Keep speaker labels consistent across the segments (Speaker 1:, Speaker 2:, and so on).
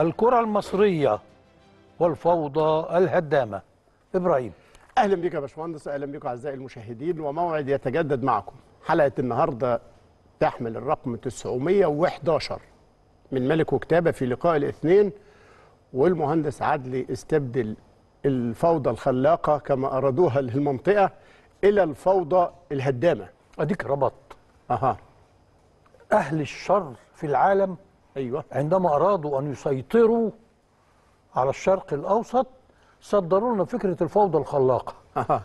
Speaker 1: الكرة المصرية والفوضى الهدامة إبراهيم أهلا بك يا باشمهندس أهلا بك أعزائي المشاهدين وموعد يتجدد معكم حلقة النهاردة تحمل الرقم 911 من ملك وكتابة في لقاء الاثنين والمهندس عدلي استبدل الفوضى الخلاقة كما أرادوها للمنطقة إلى الفوضى الهدامة أديك ربط أها أهل الشر في العالم أيوة. عندما أرادوا أن
Speaker 2: يسيطروا على الشرق الأوسط صدروا لنا فكرة الفوضى الخلاقة أه.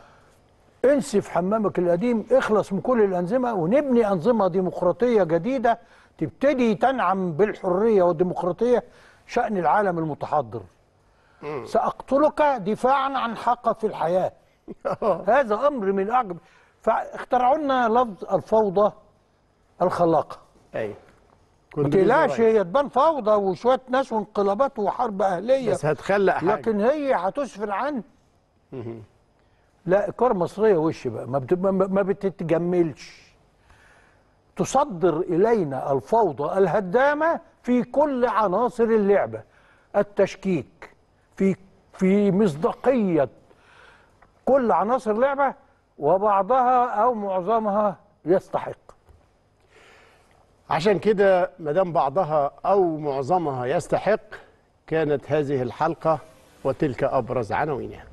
Speaker 2: انسي في حمامك القديم اخلص من كل الأنظمة ونبني أنظمة ديمقراطية جديدة تبتدي تنعم بالحرية والديمقراطية شأن العالم المتحضر م. سأقتلك دفاعا عن حق في الحياة هذا أمر من أعجب فاخترعوا لنا لفظ الفوضى الخلاقة أيوة.
Speaker 3: ما تقلقش هي
Speaker 2: تبان فوضى وشويه ناس وانقلابات وحرب اهليه بس هتخلق حاجه لكن هي هتسفر عن لا الكره المصريه وش بقى ما, بت... ما بتتجملش تصدر الينا الفوضى الهدامه في كل عناصر اللعبه التشكيك في في مصداقيه
Speaker 1: كل عناصر اللعبه وبعضها او معظمها يستحق عشان كده مدام بعضها أو معظمها يستحق كانت هذه الحلقة وتلك أبرز عناوينها